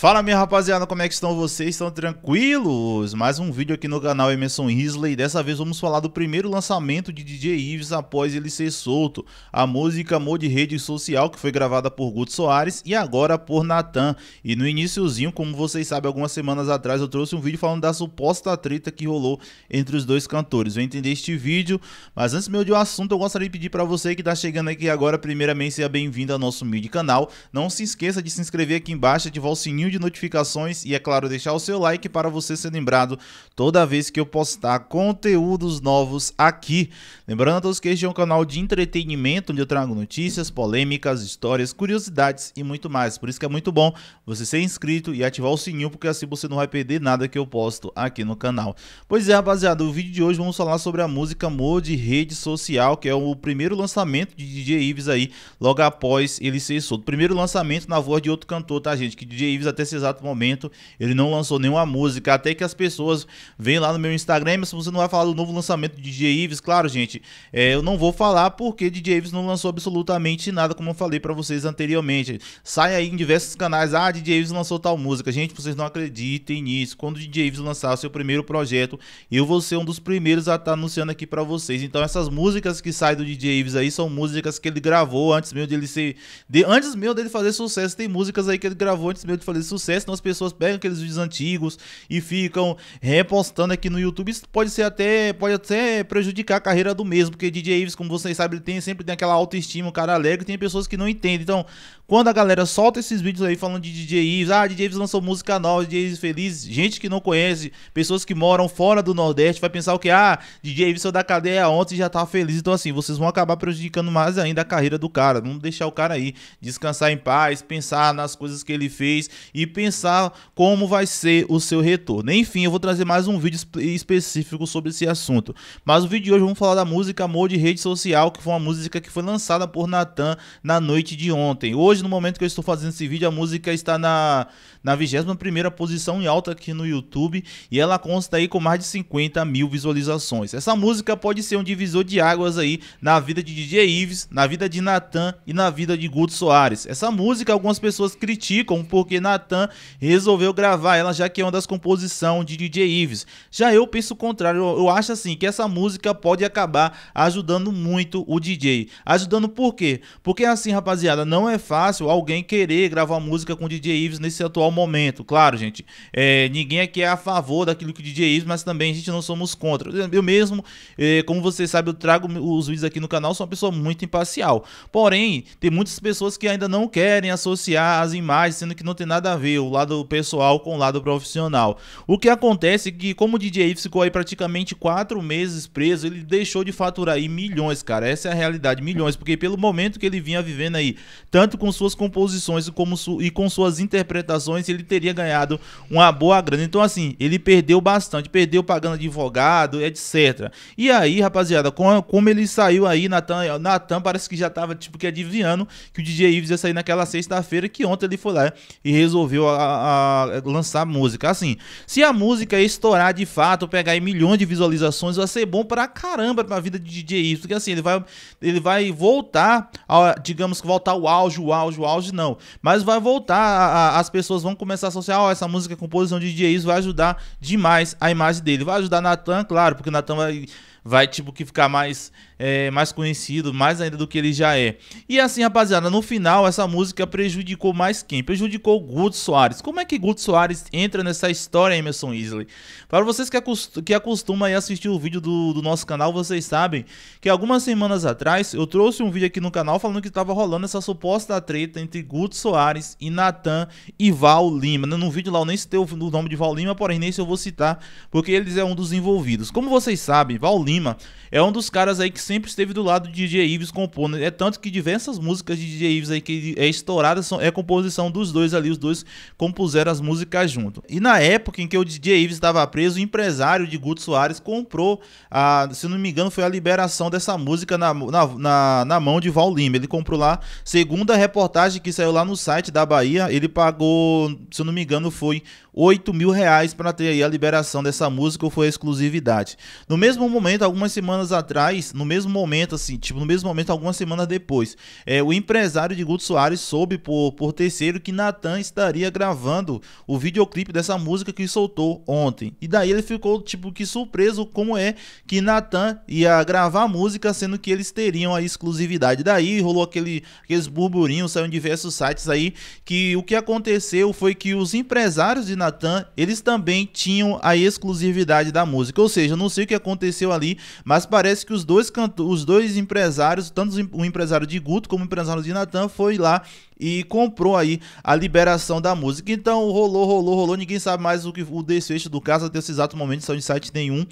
Fala minha rapaziada, como é que estão vocês? Estão tranquilos? Mais um vídeo aqui no canal Emerson Risley. Dessa vez vamos falar do primeiro lançamento de DJ Ives após ele ser solto. A música Amor de Rede Social, que foi gravada por Guto Soares e agora por Natan. E no iníciozinho, como vocês sabem, algumas semanas atrás eu trouxe um vídeo falando da suposta treta que rolou entre os dois cantores. Eu entendi este vídeo, mas antes meu de um assunto, eu gostaria de pedir para você que está chegando aqui agora, primeiramente seja bem-vindo ao nosso mídia canal. Não se esqueça de se inscrever aqui embaixo, ativar o sininho sininho de notificações e, é claro, deixar o seu like para você ser lembrado toda vez que eu postar conteúdos novos aqui. Lembrando a todos que este é um canal de entretenimento onde eu trago notícias, polêmicas, histórias, curiosidades e muito mais. Por isso que é muito bom você ser inscrito e ativar o sininho, porque assim você não vai perder nada que eu posto aqui no canal. Pois é, rapaziada, o vídeo de hoje vamos falar sobre a música Mode Rede Social, que é o primeiro lançamento de DJ Ives aí, logo após ele ser solto. Primeiro lançamento na voz de outro cantor, tá, gente? Que DJ Ives até até esse exato momento, ele não lançou nenhuma música. Até que as pessoas vêm lá no meu Instagram, mas você não vai falar do novo lançamento de DJ Ives. Claro, gente, é, eu não vou falar porque DJ Ives não lançou absolutamente nada, como eu falei para vocês anteriormente. Sai aí em diversos canais, ah, DJ Ives lançou tal música. Gente, vocês não acreditem nisso. Quando o DJ Ives lançar seu primeiro projeto, eu vou ser um dos primeiros a estar tá anunciando aqui para vocês. Então essas músicas que saem do DJ Ives aí são músicas que ele gravou antes mesmo dele ser... De, antes mesmo dele fazer sucesso, tem músicas aí que ele gravou antes mesmo de fazer sucesso, então as pessoas pegam aqueles vídeos antigos e ficam repostando aqui no YouTube. Isso pode ser até, pode até prejudicar a carreira do mesmo, porque DJ Ives, como vocês sabem, ele tem, sempre tem aquela autoestima, um cara alegre, tem pessoas que não entendem. Então, quando a galera solta esses vídeos aí falando de DJ Ives, ah, DJ Ives lançou música nova, DJ Ives feliz, gente que não conhece, pessoas que moram fora do Nordeste, vai pensar o que? Ah, DJ Ives saiu da cadeia ontem e já tá feliz. Então, assim, vocês vão acabar prejudicando mais ainda a carreira do cara. Vamos deixar o cara aí descansar em paz, pensar nas coisas que ele fez e pensar como vai ser o seu retorno. Enfim, eu vou trazer mais um vídeo específico sobre esse assunto. Mas o vídeo de hoje vamos falar da música Amor de Rede Social, que foi uma música que foi lançada por Natan na noite de ontem. Hoje hoje, no momento que eu estou fazendo esse vídeo, a música está na, na 21 posição em alta aqui no YouTube e ela consta aí com mais de 50 mil visualizações. Essa música pode ser um divisor de águas aí na vida de DJ Ives, na vida de Natan e na vida de Guto Soares. Essa música algumas pessoas criticam porque Natan resolveu gravar ela já que é uma das composições de DJ Ives. Já eu penso o contrário, eu, eu acho assim que essa música pode acabar ajudando muito o DJ. Ajudando por quê? Porque assim, rapaziada, não é fácil fácil alguém querer gravar música com o DJ Ives nesse atual momento. Claro, gente, é, ninguém aqui é a favor daquilo que o DJ Ives, mas também a gente não somos contra. Eu mesmo, é, como você sabe, eu trago os vídeos aqui no canal, sou uma pessoa muito imparcial. Porém, tem muitas pessoas que ainda não querem associar as imagens, sendo que não tem nada a ver o lado pessoal com o lado profissional. O que acontece é que, como o DJ Ives ficou aí praticamente quatro meses preso, ele deixou de faturar aí milhões, cara. Essa é a realidade, milhões, porque pelo momento que ele vinha vivendo aí, tanto com os suas composições e, como su e com suas interpretações, ele teria ganhado uma boa grana. Então, assim, ele perdeu bastante, perdeu pagando advogado, etc. E aí, rapaziada, com, como ele saiu aí, Natan, é, Natan parece que já tava, tipo, que adivinhando que o DJ Ives ia sair naquela sexta-feira, que ontem ele foi lá e resolveu a, a, a lançar música. Assim, se a música estourar de fato, pegar aí milhões de visualizações, vai ser bom pra caramba pra vida de DJ Ives, porque assim, ele vai, ele vai voltar, a, digamos que voltar o auge, o auge auge, o auge não. Mas vai voltar, a, a, as pessoas vão começar a associar, ó, oh, essa música é composição de DJ, isso vai ajudar demais a imagem dele. Vai ajudar Natan, claro, porque Natan vai vai tipo que ficar mais, é, mais conhecido, mais ainda do que ele já é. E assim, rapaziada, no final essa música prejudicou mais quem? Prejudicou o Guto Soares. Como é que Guto Soares entra nessa história, Emerson Isley? Para vocês que, acost que acostumam aí assistir o vídeo do, do nosso canal, vocês sabem que algumas semanas atrás eu trouxe um vídeo aqui no canal falando que estava rolando essa suposta treta entre Guto Soares e Natan e Val Lima. No né, vídeo lá eu nem citei o nome de Val Lima, porém nem se eu vou citar, porque eles é um dos envolvidos. Como vocês sabem, Val Lima Lima é um dos caras aí que sempre esteve do lado de DJ Ives compondo. É tanto que diversas músicas de DJ Ives aí que é estourada são, é composição dos dois ali, os dois compuseram as músicas junto. E na época em que o DJ Ives estava preso, o empresário de Guto Soares comprou, a, se não me engano, foi a liberação dessa música na, na, na, na mão de Val Lima. Ele comprou lá, segundo a reportagem que saiu lá no site da Bahia, ele pagou, se não me engano, foi 8 mil reais para ter aí a liberação dessa música ou foi a exclusividade. No mesmo momento, momento, algumas semanas atrás, no mesmo momento, assim, tipo, no mesmo momento, algumas semanas depois, é, o empresário de Guto Soares soube por, por terceiro que Natan estaria gravando o videoclipe dessa música que soltou ontem. E daí ele ficou, tipo, que surpreso como é que Natan ia gravar a música, sendo que eles teriam a exclusividade. Daí rolou aquele, aqueles burburinhos, saiu em diversos sites aí, que o que aconteceu foi que os empresários de Natan, eles também tinham a exclusividade da música. Ou seja, não sei o que aconteceu ali mas parece que os dois, canto, os dois empresários, tanto o empresário de Guto como o empresário de Natan, foi lá e comprou aí a liberação da música. Então rolou, rolou, rolou, ninguém sabe mais o que o desfecho do caso até esse exato momento, são de site nenhum.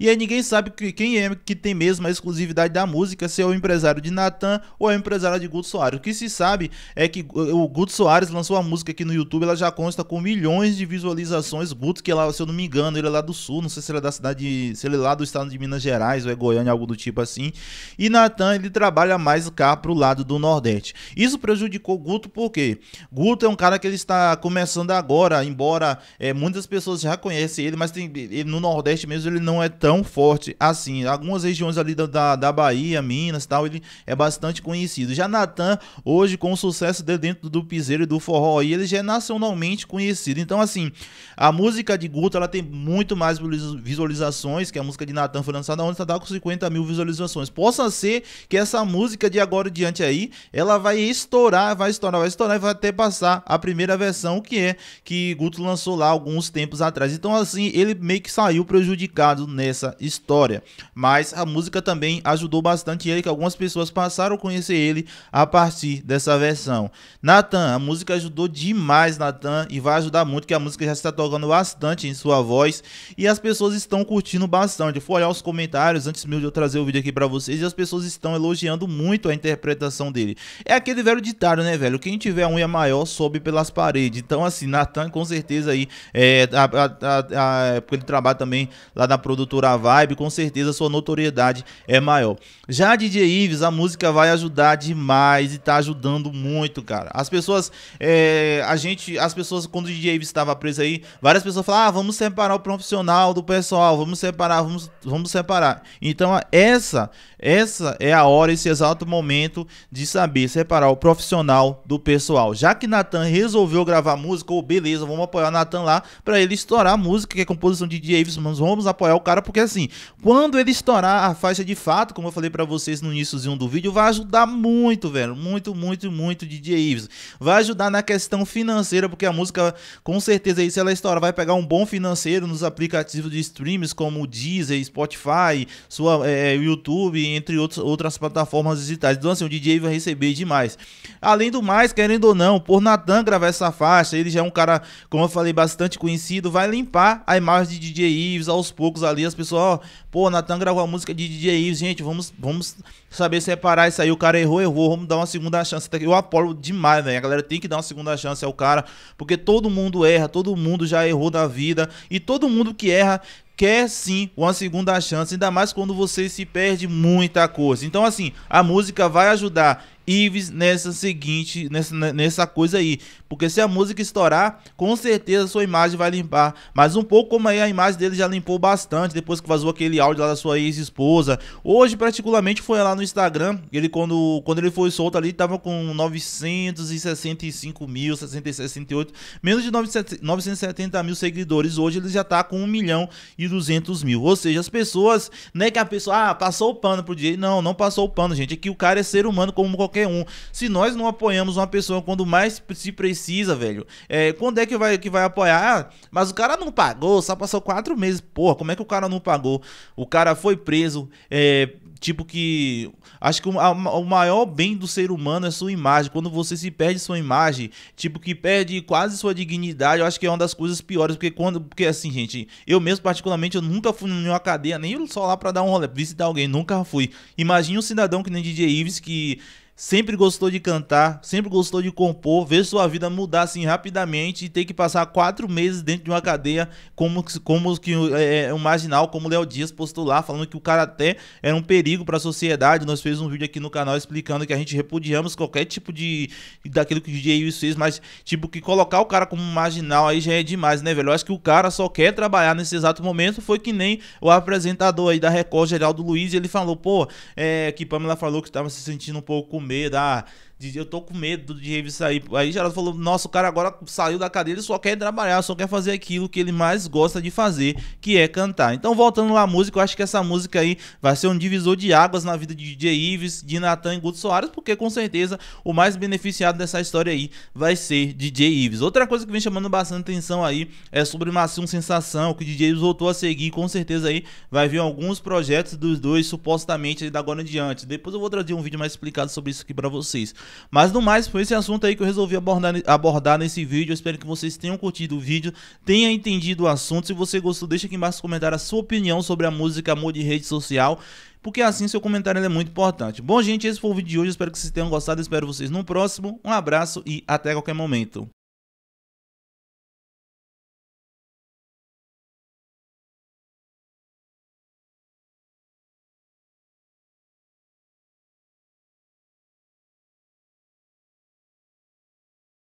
E aí ninguém sabe que, quem é que tem mesmo a exclusividade da música, se é o empresário de Natan ou é o empresário de Guto Soares. O que se sabe é que o Guto Soares lançou a música aqui no YouTube, ela já consta com milhões de visualizações. Guto, que é lá, se eu não me engano, ele é lá do sul, não sei se ele é da cidade, de, se ele é lá do estado de Minas Gerais ou é Goiânia, algo do tipo assim. E Natan, ele trabalha mais cá pro lado do Nordeste. Isso prejudicou Guto Guto por quê? Guto é um cara que ele está começando agora, embora é, muitas pessoas já conhecem ele, mas tem, ele, no Nordeste mesmo ele não é tão forte assim. Algumas regiões ali da, da, Bahia, Minas tal, ele é bastante conhecido. Já Natan, hoje, com o sucesso de dentro do piseiro e do forró, e ele já é nacionalmente conhecido. Então, assim, a música de Guto ela tem muito mais visualizações, que a música de Natan foi lançada ontem, está com 50 mil visualizações. Possa ser que essa música de agora em diante aí, ela vai estourar, vai estourar tornar, vai estourar e vai até passar a primeira versão que é que Guto lançou lá alguns tempos atrás. Então assim, ele meio que saiu prejudicado nessa história. Mas a música também ajudou bastante ele, que algumas pessoas passaram a conhecer ele a partir dessa versão. Nathan, a música ajudou demais Nathan e vai ajudar muito, que a música já está tocando bastante em sua voz e as pessoas estão curtindo bastante. Eu fui olhar os comentários antes mesmo de eu trazer o vídeo aqui para vocês e as pessoas estão elogiando muito a interpretação dele. É aquele velho ditado, né, velho? velho, quem tiver unha maior sobe pelas paredes. Então, assim, Natan com certeza aí, é, a, a, a, porque ele trabalha também lá na produtora Vibe, com certeza sua notoriedade é maior. Já DJ Ives, a música vai ajudar demais e tá ajudando muito, cara. As pessoas, é, a gente, as pessoas, quando o DJ Ives estava preso aí, várias pessoas falaram, ah, vamos separar o profissional do pessoal, vamos separar, vamos, vamos separar. Então, essa, essa é a hora, esse exato momento de saber separar o profissional do pessoal. Já que Nathan resolveu gravar música, ou oh, beleza, vamos apoiar o lá para ele estourar a música, que é composição de Davis, mas vamos apoiar o cara, porque assim, quando ele estourar a faixa de fato, como eu falei para vocês no iníciozinho do vídeo, vai ajudar muito, velho, muito, muito, muito DJ Ives. Vai ajudar na questão financeira, porque a música, com certeza aí, se ela estourar, vai pegar um bom financeiro nos aplicativos de streams como Deezer, Spotify, sua, é, é, YouTube, entre outros, outras plataformas digitais. Então assim, o DJ vai receber demais. Além do mais, querendo ou não, por Natan gravar essa faixa, ele já é um cara, como eu falei, bastante conhecido, vai limpar a imagem de DJ Ives aos poucos ali, as pessoas, ó, pô, Natan gravou a música de DJ Ives, gente, vamos, vamos saber separar isso aí, o cara errou, errou, vamos dar uma segunda chance, tá eu apoio demais, velho, a galera tem que dar uma segunda chance ao cara, porque todo mundo erra, todo mundo já errou na vida, e todo mundo que erra quer sim uma segunda chance, ainda mais quando você se perde muita coisa. Então, assim, a música vai ajudar Ives nessa seguinte, nessa, nessa coisa aí. Porque se a música estourar, com certeza sua imagem vai limpar. Mas um pouco como aí a imagem dele já limpou bastante, depois que vazou aquele áudio lá da sua ex-esposa. Hoje, particularmente, foi lá no Instagram, ele quando, quando ele foi solto ali, tava com 965 mil, 66, 68, menos de 970 mil seguidores. Hoje ele já tá com 1 milhão e e 200 mil. Ou seja, as pessoas, né, que a pessoa, ah, passou o pano pro DJ. Não, não passou o pano, gente. É que o cara é ser humano como qualquer um. Se nós não apoiamos uma pessoa quando mais se precisa, velho, é, quando é que vai, que vai apoiar? Ah, mas o cara não pagou, só passou quatro meses. Porra, como é que o cara não pagou? O cara foi preso, é, Tipo que. Acho que o, maior bem do ser humano é sua imagem. Quando você se perde sua imagem, tipo que perde quase sua dignidade, eu acho que é uma das coisas piores. Porque quando. Porque assim, gente, eu mesmo, particularmente, eu nunca fui numa cadeia, nem só lá pra dar um rolê, visitar alguém, nunca fui. Imagina um cidadão que nem DJ Ives que sempre gostou de cantar, sempre gostou de compor, ver sua vida mudar assim rapidamente e ter que passar quatro meses dentro de uma cadeia, como, como que, é, é, um marginal, como o Léo Dias postou lá, falando que o cara até era um perigo para a sociedade. Nós fez um vídeo aqui no canal explicando que a gente repudiamos qualquer tipo de. daquilo que o DJ Wilson fez, mas, tipo, que colocar o cara como marginal aí já é demais, né, velho? Eu acho que o cara só quer trabalhar nesse exato momento. Foi que nem o apresentador aí da Record, Geraldo Luiz, ele falou, pô, é, que Pamela falou que estava se sentindo um pouco medo, ah, de eu tô com medo de Davis sair. Aí Geraldo falou: nossa, o cara agora saiu da cadeira e só quer trabalhar, só quer fazer aquilo que ele mais gosta de fazer, que é cantar. Então, voltando lá à música, eu acho que essa música aí vai ser um divisor de águas na vida de DJ Ives, de Natan e Guto Soares, porque com certeza o mais beneficiado dessa história aí vai ser DJ Ives. Outra coisa que vem chamando bastante atenção aí é sobre Macium Sensação, que o DJ Ives voltou a seguir, com certeza aí vai vir alguns projetos dos dois supostamente da agora em diante. Depois eu vou trazer um vídeo mais explicado sobre isso aqui para vocês. Mas no mais, foi esse assunto aí que eu resolvi abordar, abordar nesse vídeo. Eu espero que vocês tenham curtido o vídeo, tenham entendido o assunto. Se você gostou, deixa aqui embaixo comentar a sua opinião sobre a música Amor de Rede Social porque assim seu comentário é muito importante. Bom, gente, esse foi o vídeo de hoje. Espero que vocês tenham gostado. Espero vocês no próximo. Um abraço e até qualquer momento.